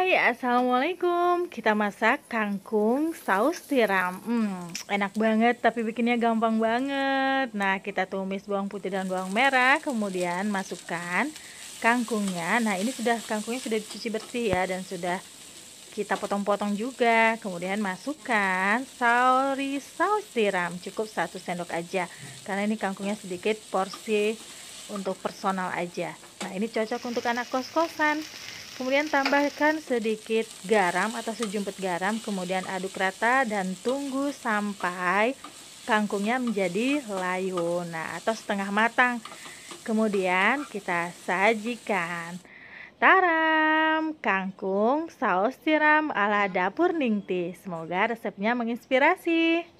Hai, Assalamualaikum Kita masak kangkung saus tiram hmm, Enak banget, tapi bikinnya gampang banget Nah, kita tumis bawang putih dan bawang merah Kemudian masukkan kangkungnya Nah, ini sudah kangkungnya sudah dicuci bersih ya Dan sudah kita potong-potong juga Kemudian masukkan sauri saus tiram Cukup satu sendok aja Karena ini kangkungnya sedikit porsi untuk personal aja Nah, ini cocok untuk anak kos-kosan Kemudian tambahkan sedikit garam atau sejumput garam, kemudian aduk rata dan tunggu sampai kangkungnya menjadi layu, nah atau setengah matang. Kemudian kita sajikan. Taram, kangkung saus tiram ala dapur Ningti. Semoga resepnya menginspirasi.